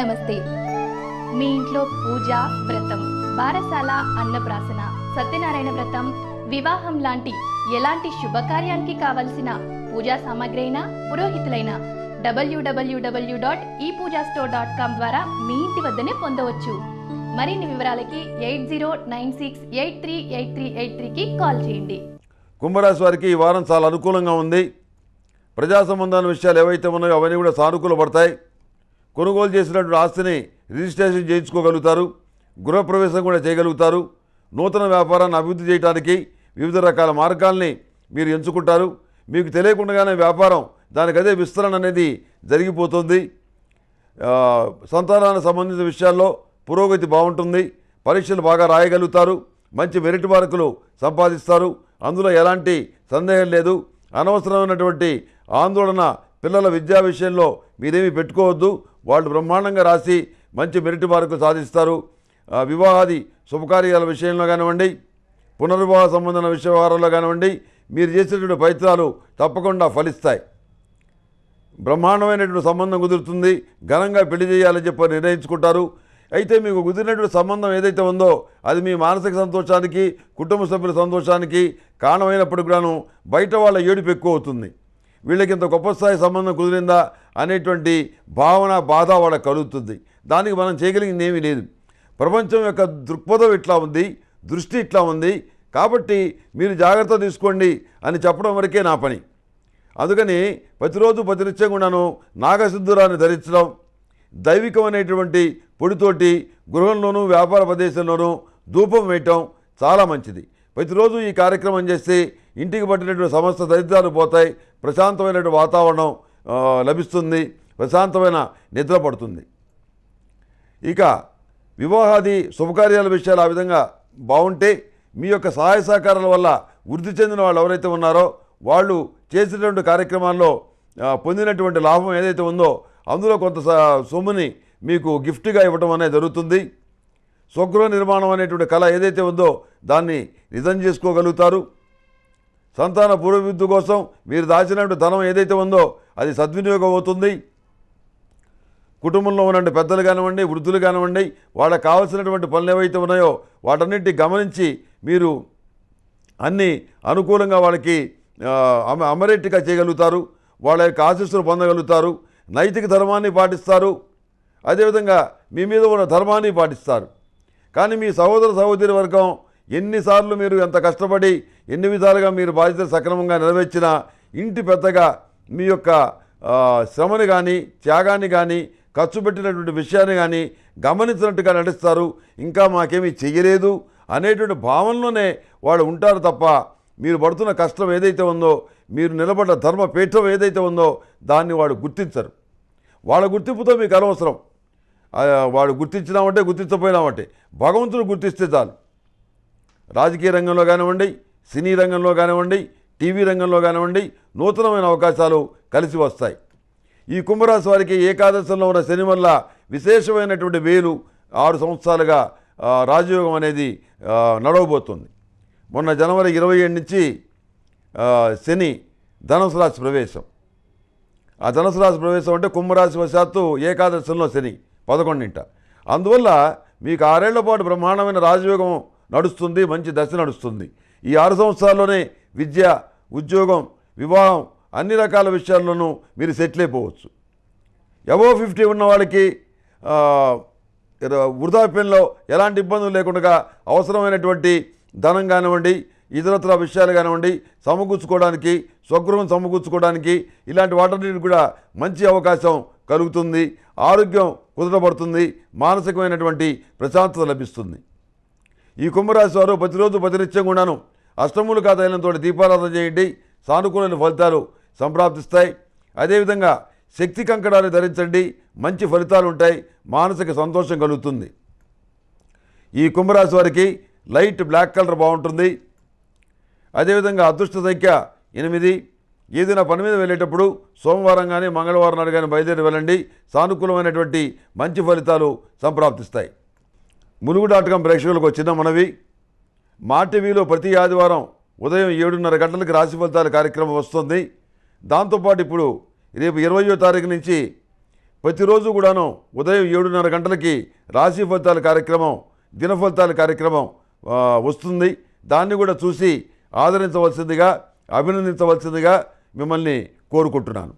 నమస్తే మీ ఇంట్లో పూజ వ్రతం బారసాల అన్నప్రాసన సత్యనారాయణ వ్రతం వివాహం లాంటి ఎలాంటి శుభకార్యానికి కావలసిన పూజా సామాగ్రి అయినా పురోహితులైన డబ్ల్యూడబ్ల్యూడబ్ల్యూ డాట్ ఈ పూజా స్టోర్ డాట్ కామ్ ద్వారా మీ ఇంటి వద్దనే పొందవచ్చు మరిన్ని వివరాలకి eight zero nine six eight three eight three eight త్రీకి కాల్ చేయండి కుంభరాశి వారికి ఈ వారం చాలా అనుకూలంగా ఉంది ప్రజా సంబంధాల విషయాలు ఏవైతే ఉన్నాయో అవన్నీ కూడా సానుకూలపడతాయి కొనుగోలు చేసినటువంటి ఆస్తిని రిజిస్ట్రేషన్ చేయించుకోగలుగుతారు గృహప్రవేశం కూడా చేయగలుగుతారు నూతన వ్యాపారాన్ని అభివృద్ధి చేయడానికి వివిధ రకాల మార్గాల్ని మీరు ఎంచుకుంటారు మీకు తెలియకుండానే వ్యాపారం దానికదే విస్తరణ అనేది జరిగిపోతుంది సంతానానికి సంబంధించిన విషయాల్లో పురోగతి బాగుంటుంది పరీక్షలు బాగా రాయగలుగుతారు మంచి మెరిట్ మార్కులు సంపాదిస్తారు అందులో ఎలాంటి సందేహం లేదు అనవసరమైనటువంటి ఆందోళన పిల్లల విద్యా విషయంలో మీరేమీ పెట్టుకోవద్దు వాళ్ళు బ్రహ్మాండంగా రాసి మంచి మెరిట్ మార్కు సాధిస్తారు వివాహాది శుభకార్యాల విషయంలో కానివ్వండి పునర్వివాహ సంబంధమైన విషయవారాల్లో కానివ్వండి మీరు చేసేటువంటి ప్రయత్నాలు తప్పకుండా ఫలిస్తాయి బ్రహ్మాండమైనటువంటి సంబంధం కుదురుతుంది ఘనంగా పెళ్లి చేయాలని చెప్పి నిర్ణయించుకుంటారు అయితే మీకు కుదిరినటువంటి సంబంధం ఏదైతే ఉందో అది మీ మానసిక సంతోషానికి కుటుంబ సభ్యుల సంతోషానికి కారణమైనప్పుడు కూడాను బయట వాళ్ళ ఏడుపు ఎక్కువ అవుతుంది వీళ్ళకి ఇంత గొప్ప స్థాయి సంబంధం కుదిరిందా అనేటువంటి భావన బాధ వాళ్ళకి కలుగుతుంది దానికి మనం చేయగలిగింది ఏమీ లేదు ప్రపంచం యొక్క దృక్పథం ఇట్లా ఉంది దృష్టి ఇట్లా ఉంది కాబట్టి మీరు జాగ్రత్త తీసుకోండి అని చెప్పడం వరకే నా పని అందుకని ప్రతిరోజు ప్రతినిత్యం కూడాను నాగసిద్ధురాన్ని ధరించడం దైవికం అనేటువంటి పొడితోటి గృహంలోనూ వ్యాపార ప్రదేశంలోనూ ధూపం వేయటం చాలా మంచిది ప్రతిరోజు ఈ కార్యక్రమం చేస్తే ఇంటికి పట్టినటువంటి సమస్త దరిద్రాలు పోతాయి ప్రశాంతమైనటువంటి వాతావరణం లభిస్తుంది ప్రశాంతమైన నిద్ర పడుతుంది ఇక వివాహాది శుభకార్యాల విషయాలు ఆ విధంగా బాగుంటే మీ యొక్క సహాయ సహకారాల వల్ల వృద్ధి చెందిన వాళ్ళు ఎవరైతే ఉన్నారో వాళ్ళు చేసినటువంటి కార్యక్రమాల్లో పొందినటువంటి లాభం ఏదైతే ఉందో అందులో కొంత సొమ్ముని మీకు గిఫ్ట్గా ఇవ్వడం అనేది జరుగుతుంది స్వగృహ నిర్మాణం అనేటువంటి కళ ఏదైతే ఉందో దాన్ని నిజం చేసుకోగలుగుతారు సంతాన పురోభివృద్ధి కోసం మీరు దాచినటువంటి ధనం ఏదైతే ఉందో అది సద్వినియోగం అవుతుంది కుటుంబంలో ఉన్నటువంటి పెద్దలు కానివ్వండి వృద్ధులు కానివ్వండి వాళ్ళకి కావాల్సినటువంటి పనులు ఏవైతే ఉన్నాయో వాటన్నిటి గమనించి మీరు అన్నీ అనుకూలంగా వాళ్ళకి అమరేట్గా చేయగలుగుతారు వాళ్ళ యొక్క ఆశీస్సులు పొందగలుగుతారు నైతిక ధర్మాన్ని పాటిస్తారు అదేవిధంగా మీ మీద ఉన్న ధర్మాన్ని పాటిస్తారు కానీ మీ సహోదర సహోదరి వర్గం ఎన్నిసార్లు మీరు ఎంత కష్టపడి ఎన్ని విధాలుగా మీరు బాధ్యత సక్రమంగా నెరవేర్చినా ఇంటి పెద్దగా మీ యొక్క శ్రమని కానీ త్యాగాన్ని కానీ ఖర్చు పెట్టినటువంటి విషయాన్ని కానీ గమనించినట్టుగా నటిస్తారు ఇంకా మాకేమీ చేయలేదు అనేటువంటి భావనలోనే వాళ్ళు ఉంటారు తప్ప మీరు పడుతున్న కష్టం ఏదైతే ఉందో మీరు నిలబడ్డ ధర్మపీఠం ఏదైతే ఉందో దాన్ని వాడు గుర్తించరు వాళ్ళ గుర్తింపుతో మీకు అనవసరం వాడు గుర్తించినామంటే గుర్తించపోయినామంటే భగవంతుడు గుర్తిస్తే చాలు రాజకీయ రంగంలో కానివ్వండి సినీ రంగంలో కానివ్వండి టీవీ రంగంలో కానివ్వండి నూతనమైన అవకాశాలు కలిసి వస్తాయి ఈ కుంభరాశి వారికి ఏకాదశంలో ఉన్న శని వల్ల విశేషమైనటువంటి వేలు ఆరు సంవత్సరాలుగా రాజయోగం అనేది నడవబోతుంది మొన్న జనవరి ఇరవై ఏడు నుంచి శని ధనుసు రాశి ప్రవేశం ఆ ధనుసు రాశి ప్రవేశం అంటే కుంభరాశి వశాత్తు ఏకాదశంలో శని పదకొండింట అందువల్ల మీకు ఆరేళ్ల పాటు బ్రహ్మాండమైన రాజయోగం నడుస్తుంది మంచి దశ నడుస్తుంది ఈ ఆరు సంవత్సరాల్లోనే విద్య ఉద్యోగం వివాహం అన్ని రకాల విషయాల్లోనూ మీరు సెటిల్ అయిపోవచ్చు ఎవో ఫిఫ్టీ ఉన్న వాళ్ళకి వృధాప్యంలో ఎలాంటి ఇబ్బందులు లేకుండా అవసరమైనటువంటి ధనం కానివ్వండి ఇతరత్ర విషయాలు కానివ్వండి సమకూర్చుకోవడానికి స్వగృహం సమకూర్చుకోవడానికి ఇలాంటి వాటన్నిటిని కూడా మంచి అవకాశం కలుగుతుంది ఆరోగ్యం కుదరబడుతుంది మానసికమైనటువంటి ప్రశాంతత లభిస్తుంది ఈ కుంభరాశి వారు ప్రతిరోజు ప్రతినిత్యంగా ఉన్నాను అష్టములు కాదైనంతో దీపారాధన చేయండి సానుకూలమైన ఫలితాలు సంప్రాప్తిస్తాయి అదేవిధంగా శక్తి కంకణాలు ధరించండి మంచి ఫలితాలు ఉంటాయి మానసిక సంతోషం కలుగుతుంది ఈ కుంభరాశి వారికి లైట్ బ్లాక్ కలర్ బాగుంటుంది అదేవిధంగా అదృష్ట సంఖ్య ఎనిమిది ఏదైనా పని మీద వెళ్ళేటప్పుడు సోమవారం కానీ మంగళవారం నాడు కానీ బయలుదేరి వెళ్ళండి సానుకూలమైనటువంటి మంచి ఫలితాలు సంప్రాప్తిస్తాయి మునుగు డాట్ కామ్ ప్రేక్షకులకు వచ్చిన మనవి మా టీవీలో ప్రతి ఆదివారం ఉదయం ఏడున్నర గంటలకు రాశి ఫలితాల కార్యక్రమం వస్తుంది దాంతోపాటు ఇప్పుడు రేపు ఇరవయో తారీఖు నుంచి ప్రతిరోజు కూడాను ఉదయం ఏడున్నర గంటలకి రాశి ఫలితాల కార్యక్రమం దిన ఫలితాల కార్యక్రమం వస్తుంది దాన్ని కూడా చూసి ఆదరించవలసిందిగా అభినందించవలసిందిగా మిమ్మల్ని కోరుకుంటున్నాను